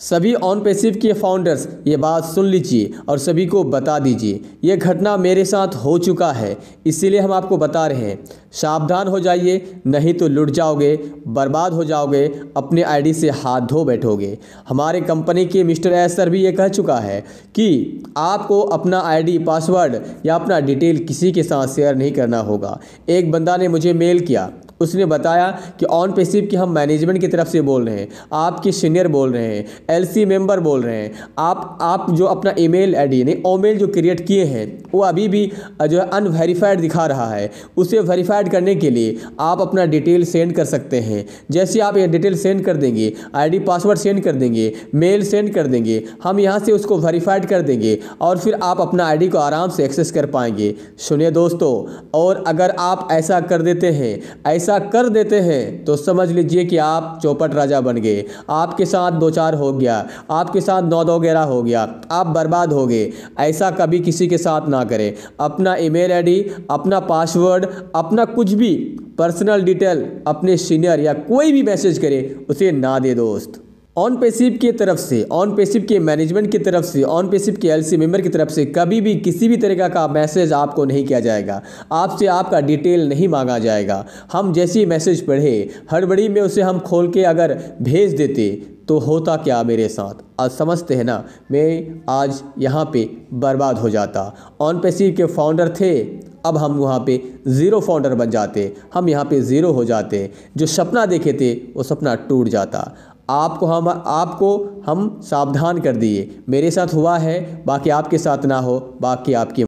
सभी on passive के founders ये बात सुन लीजिए और सभी को बता दीजिए ये घटना मेरे साथ हो चुका है इसीलिए हम आपको बता रहे हैं सावधान हो जाइए नहीं तो लुट जाओगे बर्बाद हो जाओगे अपने आईडी से हाथ धो बैठोगे हमारे कंपनी के मिस्टर एस सर भी ये कह चुका है कि आपको अपना आईडी पासवर्ड या अपना डिटेल किसी के साथ शेयर नहीं करना होगा एक बंदा ने मुझे मेल किया उसने बताया कि ऑन पेसिव की हम मैनेजमेंट की तरफ से बोल रहे हैं आपके सीनियर बोल रहे हैं एलसी मेंबर बोल रहे हैं आप आप जो अपना ईमेल आईडी यानी ओमेल जो क्रिएट किए हैं वो अभी भी जो है अनवेरीफाइड दिखा रहा है उसे वेरीफाइड करने के लिए आप अपना डिटेल सेंड कर सकते हैं जैसे आप ये डिटेल सेंड कर देंगे आईडी पासवर्ड सेंड कर देंगे मेल सेंड कर देंगे हम यहाँ से उसको वेरीफाइड कर देंगे और फिर आप अपना आईडी को आराम से एक्सेस कर पाएंगे सुनिए दोस्तों और अगर आप ऐसा कर देते हैं ऐसा कर देते हैं तो समझ लीजिए कि आप चौपट राजा बन गए आपके साथ दो चार हो गया आपके साथ नौ दो गहरा हो गया आप बर्बाद हो गए ऐसा कभी किसी के साथ ना ना करें अपना ईमेल आईडी, अपना पासवर्ड अपना कुछ भी पर्सनल डिटेल अपने सीनियर या कोई भी मैसेज करे उसे ना दे दोस्त ऑन पेसिप की तरफ से ऑन पेसिप के मैनेजमेंट की तरफ से ऑन पेसिप के एलसी मेंबर की तरफ से कभी भी किसी भी तरीका का मैसेज आपको नहीं किया जाएगा आपसे आपका डिटेल नहीं मांगा जाएगा हम जैसे मैसेज पढ़े हड़बड़ी में उसे हम खोल के अगर भेज देते तो होता क्या मेरे साथ आज समझते हैं ना मैं आज यहाँ पे बर्बाद हो जाता ऑन पेसी के फाउंडर थे अब हम वहाँ पे ज़ीरो फाउंडर बन जाते हम यहाँ पे ज़ीरो हो जाते जो सपना देखे थे वो सपना टूट जाता आपको हम आपको हम सावधान कर दिए मेरे साथ हुआ है बाकी आपके साथ ना हो बाकी आपकी